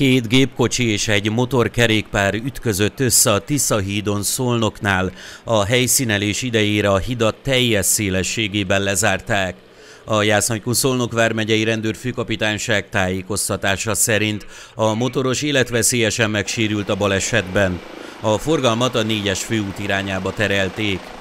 Két gépkocsi és egy motorkerékpár ütközött össze a Tisza hídon Szolnoknál, a helyszínelés idejére a hidat teljes szélességében lezárták. A Jászhagykú Szolnok vármegyei rendőrfőkapitányság tájékoztatása szerint a motoros életveszélyesen megsérült a balesetben. A forgalmat a négyes főút irányába terelték.